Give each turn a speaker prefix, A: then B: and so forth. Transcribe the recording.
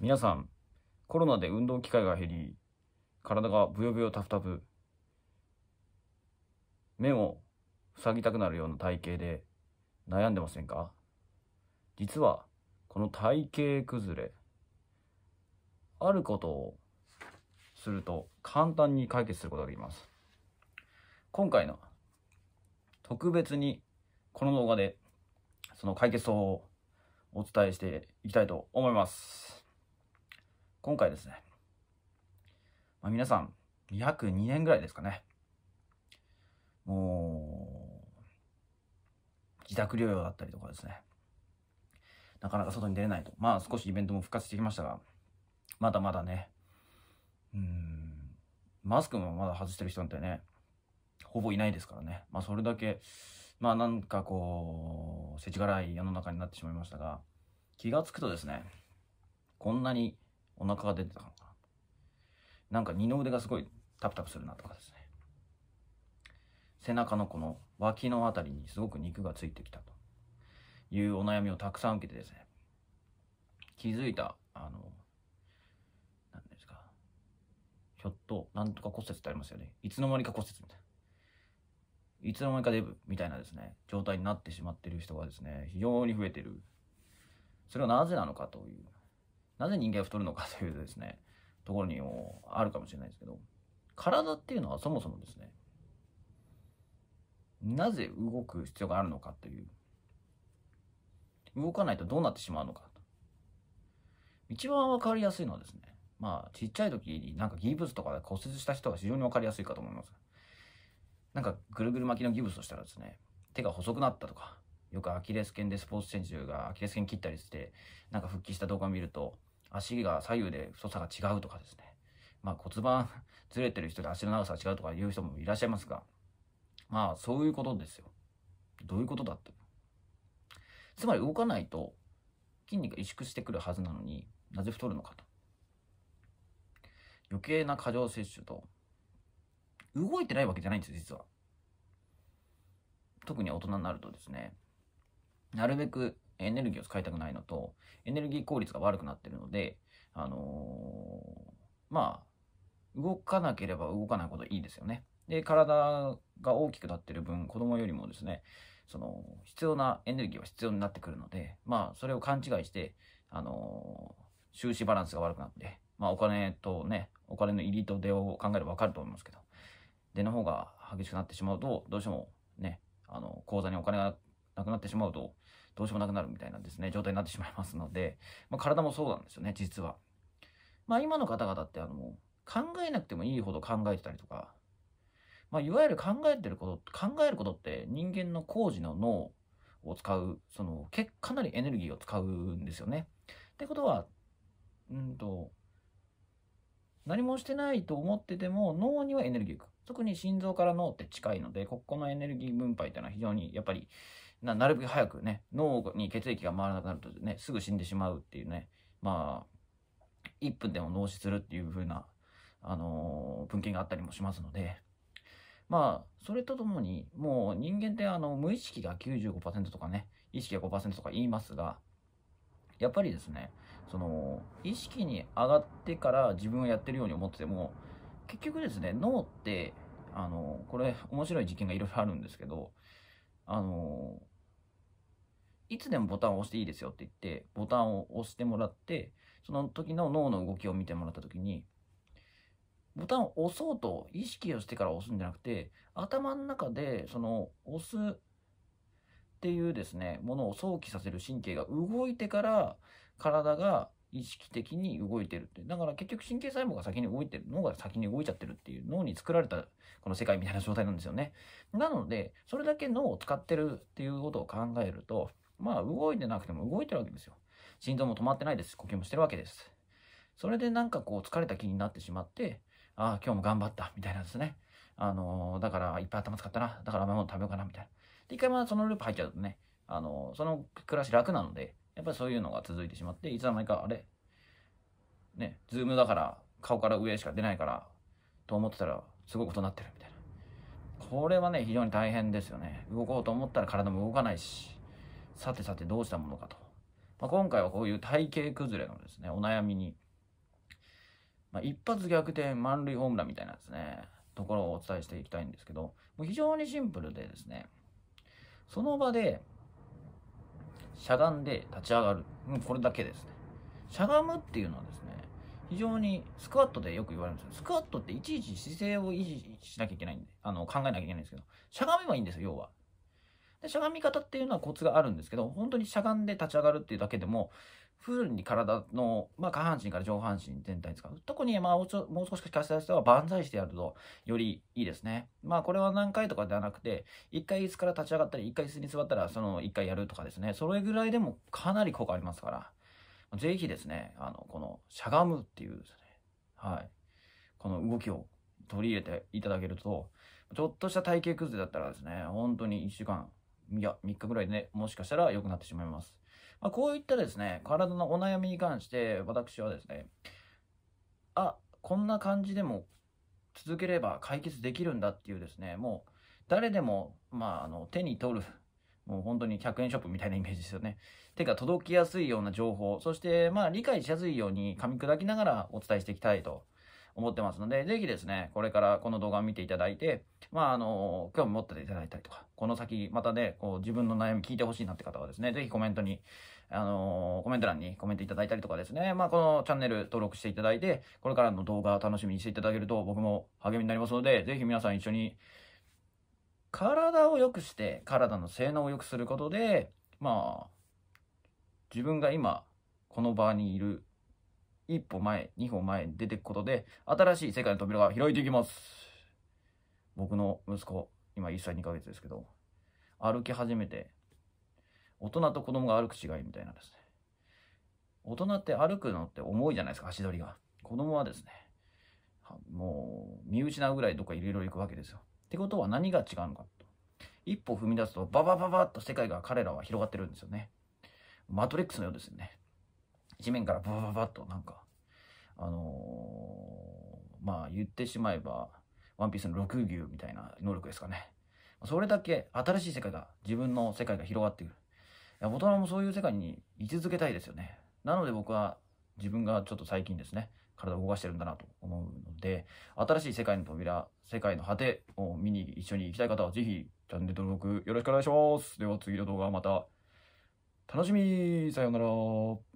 A: 皆さん、コロナで運動機会が減り、体がブヨブヨタフタフ、目を塞ぎたくなるような体型で悩んでませんか実は、この体型崩れ、あることをすると簡単に解決することができます。今回の特別にこの動画でその解決法をお伝えしていきたいと思います。今回ですね、まあ、皆さん、約2年ぐらいですかね、もう、自宅療養だったりとかですね、なかなか外に出れないと。まあ少しイベントも復活してきましたが、まだまだね、うん、マスクもまだ外してる人なんてね、ほぼいないですからね。まあそれだけ、まあなんかこう、世知辛い世の中になってしまいましたが、気がつくとですね、こんなにお腹が出てたのかな。なんか二の腕がすごいタプタプするなとかですね。背中のこの脇のあたりにすごく肉がついてきたというお悩みをたくさん受けてですね、気づいた、あの、何ですか、ひょっと、なんとか骨折ってありますよね。いつの間にか骨折みたいな。いつの間にかデブみたいなですね、状態になってしまってる人がですね、非常に増えてる。それはなぜなのかというなぜ人間は太るのかというですね、ところにもあるかもしれないですけど、体っていうのはそもそもですね、なぜ動く必要があるのかという、動かないとどうなってしまうのかと。一番わかりやすいのはですね、まあ、ちっちゃい時になんかギブスとかで骨折した人が非常にわかりやすいかと思います。なんかぐるぐる巻きのギブスをしたらですね、手が細くなったとか、よくアキレス腱でスポーツ選手がアキレス腱切ったりして、なんか復帰した動画を見ると、足が左右で太さが違うとかですね。まあ骨盤 ずれてる人で足の長さが違うとかいう人もいらっしゃいますが、まあそういうことですよ。どういうことだって。つまり動かないと筋肉が萎縮してくるはずなのになぜ太るのかと。余計な過剰摂取と、動いてないわけじゃないんですよ、実は。特に大人になるとですね、なるべくエネルギーを使いたくないのと、エネルギー効率が悪くなってるので、あのー、まあ、動かなければ動かないほどいいですよね。で、体が大きくなってる分、子供よりもですね、その、必要なエネルギーは必要になってくるので、まあ、それを勘違いして、あのー、収支バランスが悪くなって、まあ、お金とね、お金の入りと出を考えればわかると思いますけど、出の方が激しくなってしまうと、どうしてもね、あの、口座にお金がなくなってしまうと、どうしようもなくなるみたいなですね、状態になってしまいますので、まあ、体もそうなんですよね、実は。まあ、今の方々ってあの、考えなくてもいいほど考えてたりとか、まあ、いわゆる考えてること、考えることって人間の工事の脳を使う、その、かなりエネルギーを使うんですよね。ってことは、うんと、何もしてないと思ってても脳にはエネルギーが特に心臓から脳って近いのでここのエネルギー分配っていうのは非常にやっぱりななるべく早くね、脳に血液が回らなくなるとね、すぐ死んでしまうっていうね、まあ、1分でも脳死するっていう風な、あのー、文献があったりもしますので、まあ、それとともに、もう人間ってあの、無意識が95%とかね、意識が5%とか言いますが、やっぱりですね、その、意識に上がってから自分をやってるように思ってても、結局ですね、脳って、あの、これ面白い実験がいろいろあるんですけど、あのいつでもボタンを押していいですよって言ってボタンを押してもらってその時の脳の動きを見てもらった時にボタンを押そうと意識をしてから押すんじゃなくて頭の中でその押すっていうですねものを想起させる神経が動いてから体が意識的に動いてるってだから結局神経細胞が先に動いてる脳が先に動いちゃってるっていう脳に作られたこの世界みたいな状態なんですよねなのでそれだけ脳を使ってるっていうことを考えるとまあ動いてなくても動いてるわけですよ心臓も止まってないです呼吸もしてるわけですそれでなんかこう疲れた気になってしまってああ今日も頑張ったみたいなんですねあのー、だからいっぱい頭使ったなだから甘いもの食べようかなみたいなで一回まあそのループ入っちゃうとねあのー、その暮らし楽なのでやっぱりそういうのが続いてしまって、いつの間にか、あれね、ズームだから顔から上しか出ないからと思ってたらすごく怒鳴なってるみたいな。これはね、非常に大変ですよね。動こうと思ったら体も動かないし、さてさてどうしたものかと。まあ、今回はこういう体型崩れのですね、お悩みに、まあ、一発逆転満塁ホームランみたいなですね、ところをお伝えしていきたいんですけど、もう非常にシンプルでですね、その場で、しゃがんで立ち上がる。これだけですね。しゃがむっていうのはですね、非常にスクワットでよく言われるんですよ。スクワットっていちいち姿勢を維持しなきゃいけないんで、あの、考えなきゃいけないんですけど、しゃがめばいいんですよ、要は。で、しゃがみ方っていうのはコツがあるんですけど、本当にしゃがんで立ち上がるっていうだけでも、フルに体の、まあ、下半身から上半身全体使う。特に、まあ、もう少し聞かせた人は万歳してやると、よりいいですね。まあ、これは何回とかではなくて、一回椅子から立ち上がったり、一回椅子に座ったら、その一回やるとかですね。それぐらいでもかなり効果ありますから。ぜひですね、あの、この、しゃがむっていうですね、はい、この動きを取り入れていただけると、ちょっとした体型崩れだったらですね、本当に1週間、いや、3日ぐらいで、ね、もしかしたら良くなってしまいます。まあ、こういったですね、体のお悩みに関して、私はですね、あ、こんな感じでも続ければ解決できるんだっていうですね、もう誰でも、まあ、あの手に取るもう本当に100円ショップみたいなイメージですよね。てか、届きやすいような情報、そして、まあ、理解しやすいように噛み砕きながらお伝えしていきたいと思ってますので、ぜひですね、これからこの動画を見ていただいて、まあ、あの、興味持っていただいたりとか、この先、またね、こう、自分の悩み聞いてほしいなって方はですね、ぜひコメントに、あの、コメント欄にコメントいただいたりとかですね、まあ、このチャンネル登録していただいて、これからの動画を楽しみにしていただけると僕も励みになりますので、ぜひ皆さん一緒に、体を良くして体の性能を良くすることでまあ自分が今この場にいる一歩前二歩前に出ていくことで新しい世界の扉が開いていきます僕の息子今1歳2ヶ月ですけど歩き始めて大人と子供が歩く違いみたいなんですね大人って歩くのって重いじゃないですか足取りが子供はですねもう身内なぐらいどっかいろいろ行くわけですよってことは何が違うのかと。一歩踏み出すと、ババババッと世界が彼らは広がってるんですよね。マトリックスのようですよね。地面からババババッとなんか、あのー、まあ言ってしまえば、ワンピースの6牛みたいな能力ですかね。それだけ新しい世界が、自分の世界が広がってくる。いや大人もそういう世界に居続けたいですよね。なので僕は自分がちょっと最近ですね、体を動かしてるんだなと思うので、新しい世界の扉、世界の果てを見に一緒に行きたい方は、ぜひチャンネル登録よろしくお願いします。では次の動画はまた、楽しみさようなら